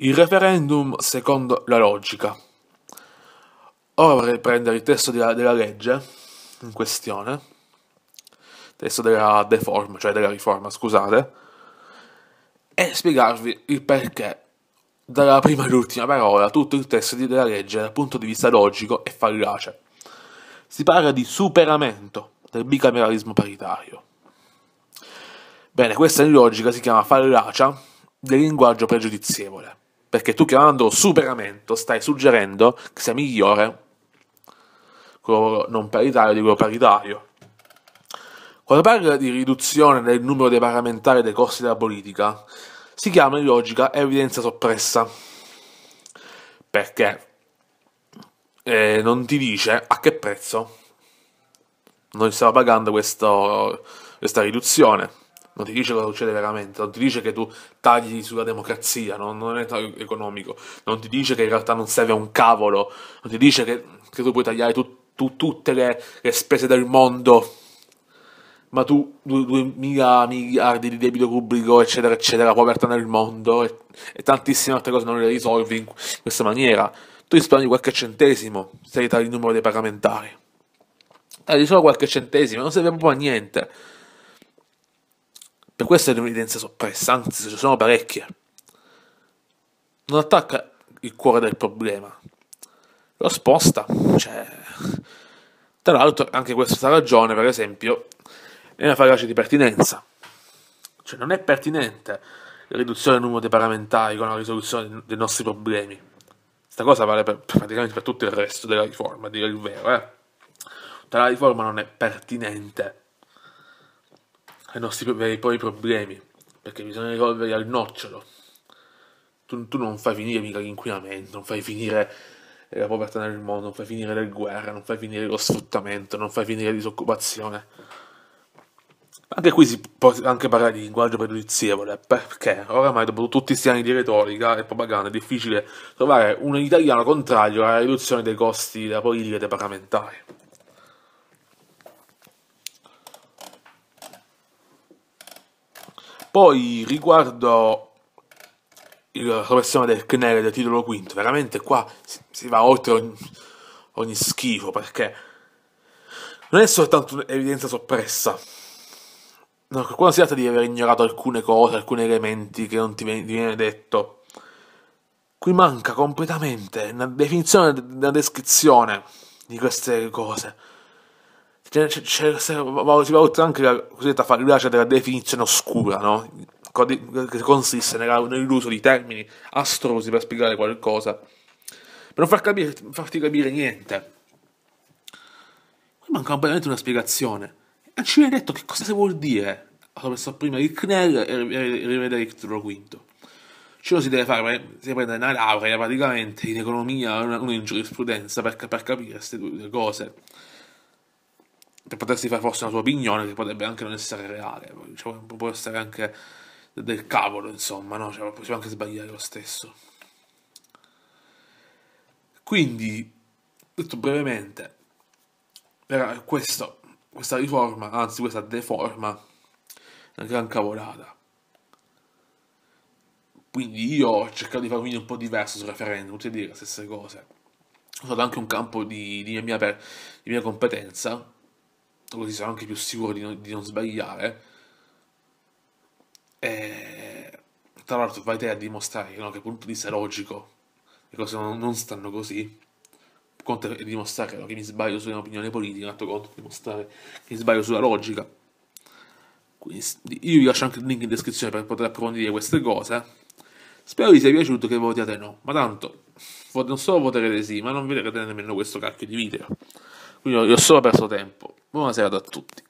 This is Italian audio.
Il referendum secondo la logica. Ora vorrei prendere il testo della, della legge in questione, testo della deforma, cioè della riforma, scusate, e spiegarvi il perché dalla prima all'ultima parola tutto il testo della legge dal punto di vista logico è fallace. Si parla di superamento del bicameralismo paritario. Bene, questa in logica si chiama fallacia del linguaggio pregiudizievole. Perché tu chiamandolo superamento stai suggerendo che sia migliore quello non paritario di quello paritario. Quando parla di riduzione del numero dei parlamentari dei costi della politica, si chiama in logica evidenza soppressa. Perché eh, non ti dice a che prezzo noi stiamo pagando questo, questa riduzione non ti dice cosa succede veramente, non ti dice che tu tagli sulla democrazia, no? non è economico, non ti dice che in realtà non serve un cavolo, non ti dice che, che tu puoi tagliare tu, tu, tutte le, le, spese del mondo, ma tu 2.000 miliardi di debito pubblico, eccetera, eccetera, povertà nel mondo e, e tantissime altre cose non le risolvi in questa maniera. Tu risparmi qualche centesimo se tagli il numero dei parlamentari. Tagli eh, solo qualche centesimo, non serve proprio a niente. Per questo è un'evidenza soppressa, anzi ce ne sono parecchie. Non attacca il cuore del problema, lo sposta. Cioè... Tra l'altro anche questa ragione, per esempio, è una fallacia di pertinenza. Cioè non è pertinente la riduzione del numero dei parlamentari con la risoluzione dei nostri problemi. Questa cosa vale per, praticamente per tutto il resto della riforma, a dire il vero. Eh? Tutta la riforma non è pertinente ai nostri veri poi problemi, perché bisogna risolverli al nocciolo. Tu, tu, non fai finire mica l'inquinamento, non fai finire eh, la povertà nel mondo, non fai finire le guerre, non fai finire lo sfruttamento, non fai finire la disoccupazione. Anche qui si può anche parlare di linguaggio pregiudizievole, perché oramai dopo tutti questi anni di retorica e propaganda è difficile trovare un italiano contrario alla riduzione dei costi della politica e dei parlamentari. Poi riguardo la professione del CNEL del titolo quinto, veramente qua si, va oltre ogni, ogni schifo perché non è soltanto un'evidenza soppressa. No, quando si tratta di aver ignorato alcune cose, alcuni elementi che non ti viene detto, qui manca completamente una definizione, una descrizione di queste cose c'è, c'è, valutata anche la cosiddetta fallacia cioè della definizione oscura, no? che consiste nell'uso di termini astrosi per spiegare qualcosa, per non far capire, farti capire niente. Qui manca veramente una spiegazione. E ci viene detto che cosa si vuol dire. Allora penso prima il CNEL e rivedere il titolo quinto. Ciò si deve fare, si prende una laurea praticamente in economia, uno in giurisprudenza per, per capire queste due cose per potersi fare forse una sua opinione che potrebbe anche non essere reale, diciamo, può essere anche del cavolo, insomma, no? Cioè, possiamo anche sbagliare lo stesso. Quindi, detto brevemente, era questo, questa riforma, anzi questa deforma, è una gran cavolata. Quindi io ho cercato di fare un video un po' diverso sul referendum, tutte dire le stesse cose. Ho usato anche un campo di, di, mia, per, di mia competenza, così sarò anche più sicuro di non, di non sbagliare. E tra l'altro vai te a dimostrare no, che punto di vista logico le cose non, non stanno così. Conto è dimostrare no, che mi sbaglio sull'opinione politica, un altro conto è dimostrare che mi sbaglio sulla logica. Quindi io vi lascio anche il link in descrizione per poter approfondire queste cose. Spero vi sia piaciuto che votiate no, ma tanto non solo voterete sì, ma non vi vedrete nemmeno questo cacchio di video. Quindi ho solo perso tempo. Buonasera a tutti.